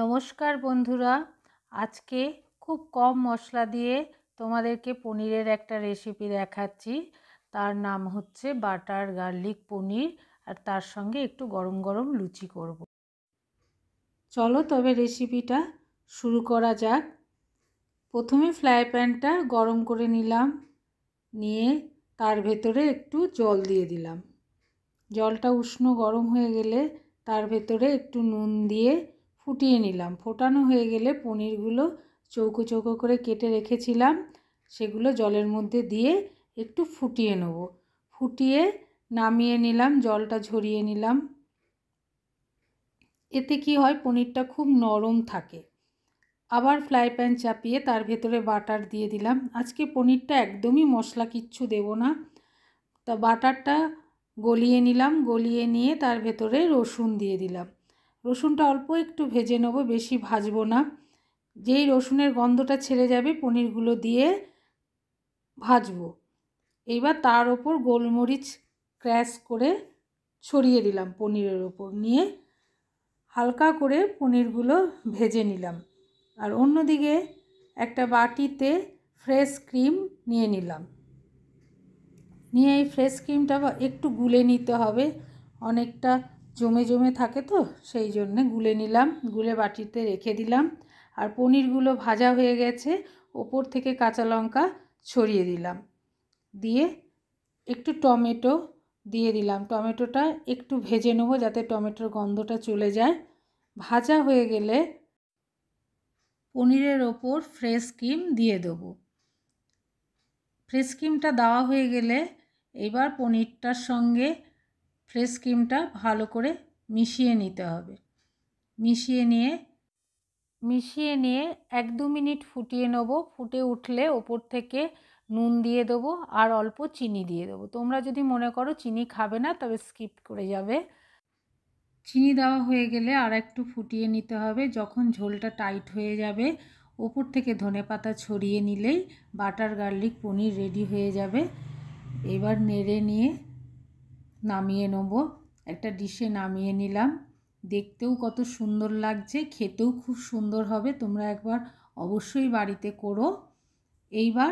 নমস্কার বন্ধুরা আজকে খুব কম মশলা দিয়ে তোমাদেরকে পনিরের একটা রেসিপি দেখাচ্ছি তার নাম হচ্ছে বাটার গার্লিক পনির আর তার সঙ্গে একটু গরম গরম লুচি করব। চলো তবে রেসিপিটা শুরু করা যাক প্রথমে ফ্লাই প্যানটা গরম করে নিলাম নিয়ে তার ভেতরে একটু জল দিয়ে দিলাম জলটা উষ্ণ গরম হয়ে গেলে তার ভেতরে একটু নুন দিয়ে ফুটিয়ে নিলাম ফোটানো হয়ে গেলে পনিরগুলো চৌকো চৌকো করে কেটে রেখেছিলাম সেগুলো জলের মধ্যে দিয়ে একটু ফুটিয়ে নেব ফুটিয়ে নামিয়ে নিলাম জলটা ঝরিয়ে নিলাম এতে কি হয় পনিরটা খুব নরম থাকে আবার ফ্রাই প্যান চাপিয়ে তার ভেতরে বাটার দিয়ে দিলাম আজকে পনিরটা একদমই মশলা কিচ্ছু দেব না তা বাটারটা গলিয়ে নিলাম গলিয়ে নিয়ে তার ভেতরে রসুন দিয়ে দিলাম রসুনটা অল্প একটু ভেজে নেবো বেশি ভাজবো না যেই রসুনের গন্ধটা ছেড়ে যাবে পনিরগুলো দিয়ে ভাজবো এইবার তার ওপর গোলমরিচ ক্র্যাশ করে ছড়িয়ে দিলাম পনিরের ওপর নিয়ে হালকা করে পনিরগুলো ভেজে নিলাম আর অন্যদিকে একটা বাটিতে ফ্রেশ ক্রিম নিয়ে নিলাম নিয়ে এই ফ্রেশ ক্রিমটা একটু গুলে নিতে হবে অনেকটা জমে জমে থাকে তো সেই জন্যে গুলে নিলাম গুলে বাটিতে রেখে দিলাম আর পনিরগুলো ভাজা হয়ে গেছে ওপর থেকে কাঁচা লঙ্কা ছড়িয়ে দিলাম দিয়ে একটু টমেটো দিয়ে দিলাম টমেটোটা একটু ভেজে নেবো যাতে টমেটোর গন্ধটা চলে যায় ভাজা হয়ে গেলে পনিরের ওপর ফ্রেশ ক্রিম দিয়ে দেবো ফ্রেশ ক্রিমটা দেওয়া হয়ে গেলে এবার পনিরটার সঙ্গে ফ্রেশ ক্রিমটা ভালো করে মিশিয়ে নিতে হবে মিশিয়ে নিয়ে মিশিয়ে নিয়ে এক দু মিনিট ফুটিয়ে নেব ফুটে উঠলে ওপর থেকে নুন দিয়ে দেবো আর অল্প চিনি দিয়ে দেবো তোমরা যদি মনে করো চিনি খাবে না তবে স্কিপ করে যাবে চিনি দেওয়া হয়ে গেলে আর একটু ফুটিয়ে নিতে হবে যখন ঝোলটা টাইট হয়ে যাবে ওপর থেকে ধনে পাতা ছড়িয়ে নিলেই বাটার গার্লিক পনির রেডি হয়ে যাবে এবার নেড়ে নিয়ে নামিয়ে নেব একটা ডিশে নামিয়ে নিলাম দেখতেও কত সুন্দর লাগছে খেতেও খুব সুন্দর হবে তোমরা একবার অবশ্যই বাড়িতে করো এইবার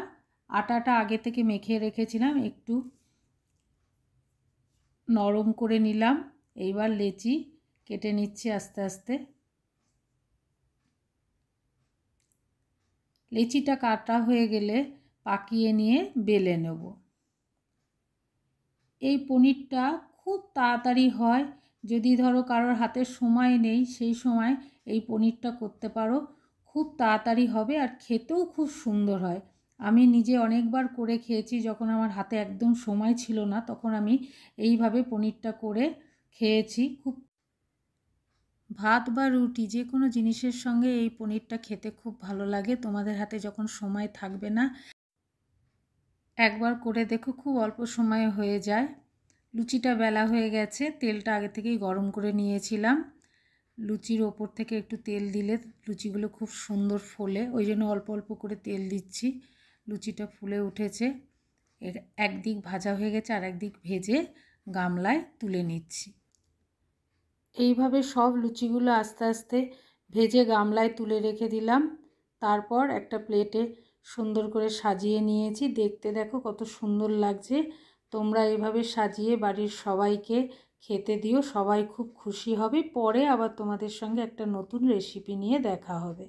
আটাটা আগে থেকে মেখে রেখেছিলাম একটু নরম করে নিলাম এইবার লেচি কেটে নিচ্ছে আস্তে আস্তে লেচিটা কাটা হয়ে গেলে পাকিয়ে নিয়ে বেলে নেবো এই পনিরটা খুব তাড়াতাড়ি হয় যদি ধরো কারোর হাতে সময় নেই সেই সময় এই পনিরটা করতে পারো খুব তাড়াতাড়ি হবে আর খেতেও খুব সুন্দর হয় আমি নিজে অনেকবার করে খেয়েছি যখন আমার হাতে একদম সময় ছিল না তখন আমি এইভাবে পনিরটা করে খেয়েছি খুব ভাত বা রুটি যে কোনো জিনিসের সঙ্গে এই পনিরটা খেতে খুব ভালো লাগে তোমাদের হাতে যখন সময় থাকবে না একবার করে দেখো খুব অল্প সময়ে হয়ে যায় লুচিটা বেলা হয়ে গেছে তেলটা আগে থেকেই গরম করে নিয়েছিলাম লুচির ওপর থেকে একটু তেল দিলে লুচিগুলো খুব সুন্দর ফোলে ওই জন্য অল্প অল্প করে তেল দিচ্ছি লুচিটা ফুলে উঠেছে একদিক ভাজা হয়ে গেছে আর একদিক ভেজে গামলায় তুলে নিচ্ছি এইভাবে সব লুচিগুলো আস্তে আস্তে ভেজে গামলায় তুলে রেখে দিলাম তারপর একটা প্লেটে সুন্দর করে সাজিয়ে নিয়েছি দেখতে দেখো কত সুন্দর লাগছে তোমরা এভাবে সাজিয়ে বাড়ির সবাইকে খেতে দিও সবাই খুব খুশি হবে পরে আবার তোমাদের সঙ্গে একটা নতুন রেসিপি নিয়ে দেখা হবে